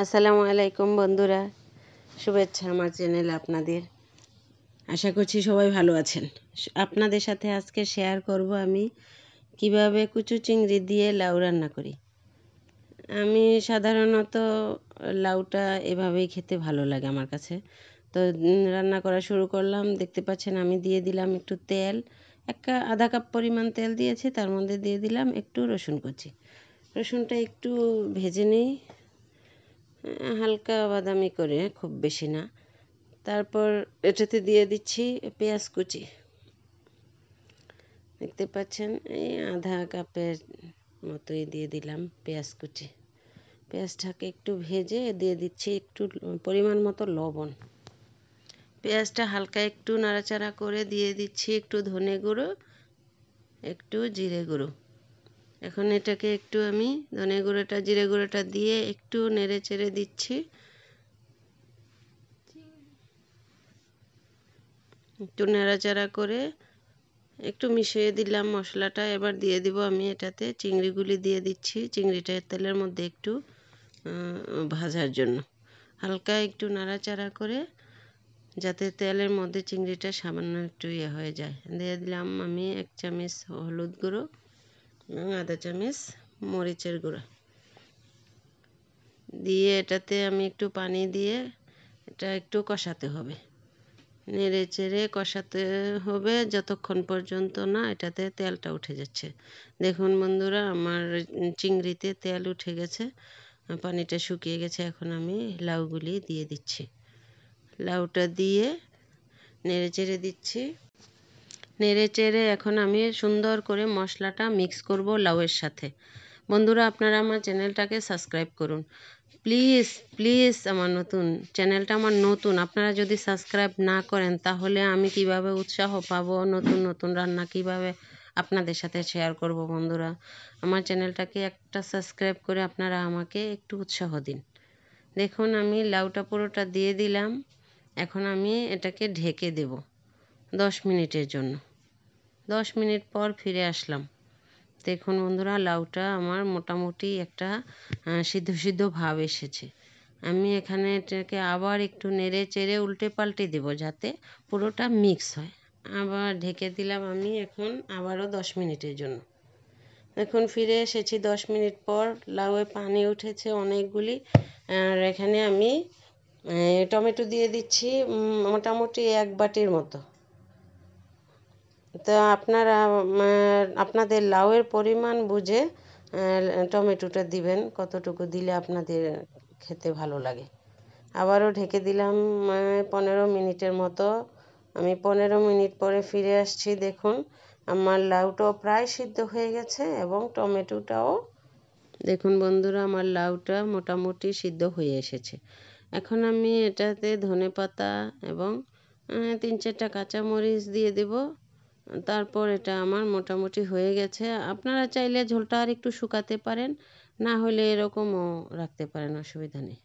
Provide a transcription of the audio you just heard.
আসসালামু আলাইকুম বন্ধুরা শুভেচ্ছা আমার চ্যানেল আপনাদের আশা করছি সবাই ভালো আছেন আপনাদের সাথে আজকে শেয়ার করব আমি কিভাবে কুচু চিংড়ি দিয়ে লাউ রান্না করি আমি সাধারণত লাউটা এভাবেই খেতে ভালো লাগে আমার কাছে তো রান্না করা শুরু করলাম দেখতে পাচ্ছেন আমি দিয়ে দিলাম একটু তেল এক আধা কাপ পরিমাণ তেল দিয়েছি তার মধ্যে দিয়ে দিলাম একটু রসুন কুচি রসুনটা একটু ভেজে নিই হালকা বাদামি করে খুব বেশি না তারপর এটাতে দিয়ে দিচ্ছি পেঁয়াজ কুচি দেখতে পাচ্ছেন এই আধা কাপের মতোই দিয়ে দিলাম পেঁয়াজ কুচি পেঁয়াজটাকে একটু ভেজে দিয়ে দিচ্ছি একটু পরিমাণ মতো লবণ পেঁয়াজটা হালকা একটু নাড়াচাড়া করে দিয়ে দিচ্ছি একটু ধনে গুঁড়ো একটু জিরে গুঁড়ো এখন এটাকে একটু আমি ধনে গুঁড়োটা জিরে গুঁড়োটা দিয়ে একটু নেড়ে চেড়ে দিচ্ছি একটু নেড়াচাড়া করে একটু মিশিয়ে দিলাম মশলাটা এবার দিয়ে দিব আমি এটাতে চিংড়িগুলি দিয়ে দিচ্ছি চিংড়িটা তেলের মধ্যে একটু ভাজার জন্য হালকা একটু নাড়াচাড়া করে যাতে তেলের মধ্যে চিংড়িটা সামান্য একটু ইয়ে হয়ে যায় দিয়ে দিলাম আমি এক চামচ হলুদ গুঁড়ো এবং আধা চামচ মরিচের গুঁড়া দিয়ে এটাতে আমি একটু পানি দিয়ে এটা একটু কষাতে হবে নেড়ে চেড়ে কষাতে হবে যতক্ষণ পর্যন্ত না এটাতে তেলটা উঠে যাচ্ছে দেখুন বন্ধুরা আমার চিংড়িতে তেল উঠে গেছে পানিটা শুকিয়ে গেছে এখন আমি লাউগুলি দিয়ে দিচ্ছি লাউটা দিয়ে নেড়ে চেড়ে দিচ্ছি নেড়ে চেড়ে এখন আমি সুন্দর করে মশলাটা মিক্স করব লাউয়ের সাথে বন্ধুরা আপনারা আমার চ্যানেলটাকে সাবস্ক্রাইব করুন প্লিজ প্লিজ আমার নতুন চ্যানেলটা আমার নতুন আপনারা যদি সাবস্ক্রাইব না করেন তাহলে আমি কিভাবে উৎসাহ পাব নতুন নতুন রান্না কিভাবে আপনাদের সাথে শেয়ার করব বন্ধুরা আমার চ্যানেলটাকে একটা সাবস্ক্রাইব করে আপনারা আমাকে একটু উৎসাহ দিন দেখুন আমি লাউটা পুরোটা দিয়ে দিলাম এখন আমি এটাকে ঢেকে দেব দশ মিনিটের জন্য দশ মিনিট পর ফিরে আসলাম দেখুন বন্ধুরা লাউটা আমার মোটামুটি একটা সিদ্ধ সিদ্ধ ভাব এসেছে আমি এখানে এটাকে আবার একটু নেড়ে চেড়ে উল্টে পাল্টে দেব যাতে পুরোটা মিক্স হয় আবার ঢেকে দিলাম আমি এখন আবারও দশ মিনিটের জন্য এখন ফিরে এসেছি দশ মিনিট পর লাউয়ে পানি উঠেছে অনেকগুলি আর এখানে আমি টমেটো দিয়ে দিচ্ছি মোটামুটি এক বাটির মতো তো আপনারা আপনাদের লাউয়ের পরিমাণ বুঝে টমেটোটা দিবেন কতটুকু দিলে আপনাদের খেতে ভালো লাগে আবারও ঢেকে দিলাম পনেরো মিনিটের মতো আমি পনেরো মিনিট পরে ফিরে আসছি দেখুন আমার লাউটাও প্রায় সিদ্ধ হয়ে গেছে এবং টমেটোটাও দেখুন বন্ধুরা আমার লাউটা মোটামুটি সিদ্ধ হয়ে এসেছে এখন আমি এটাতে ধনে পাতা এবং তিন চারটা কাঁচামরিচ দিয়ে দেব তারপর এটা আমার মোটামুটি হয়ে গেছে আপনারা চাইলে ঝোলটা আর একটু শুকাতে পারেন না হলে এরকমও রাখতে পারেন অসুবিধা নেই